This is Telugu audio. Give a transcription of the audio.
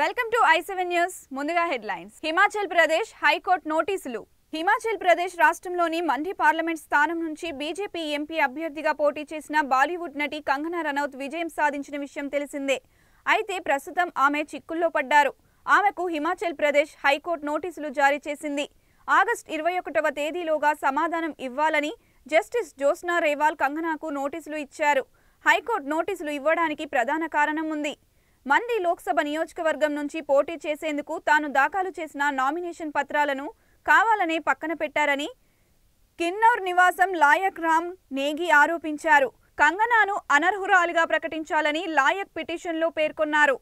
welcome to I seven news ముందుగా హెడ్లైన్స్ హిమాచల్ ప్రదేశ్ హైకోర్టు నోటీసులు హిమాచల్ ప్రదేశ్ రాష్ట్రంలోని మండి పార్లమెంట్ స్థానం నుంచి బీజేపీ ఎంపీ అభ్యర్థిగా పోటీ చేసిన బాలీవుడ్ నటి కంగనా రనౌత్ విజయం సాధించిన విషయం తెలిసిందే అయితే ప్రస్తుతం ఆమె చిక్కుల్లో పడ్డారు ఆమెకు హిమాచల్ ప్రదేశ్ హైకోర్టు నోటీసులు జారీ చేసింది ఆగస్టు ఇరవై ఒకటవ తేదీలోగా సమాధానం ఇవ్వాలని జస్టిస్ జోస్నా రేవాల్ కంగనాకు నోటీసులు ఇచ్చారు హైకోర్టు నోటీసులు ఇవ్వడానికి ప్రధాన కారణం ఉంది మంది లోక్సభ నియోజకవర్గం నుంచి పోటీ చేసేందుకు తాను దాఖలు చేసిన నామినేషన్ పత్రాలను కావాలనే పక్కన పెట్టారని కిన్నౌర్ నివాసం లాయక్ రామ్ నేగి ఆరోపించారు కంగనాను అనర్హురాలుగా ప్రకటించాలని లాయక్ పిటిషన్లో పేర్కొన్నారు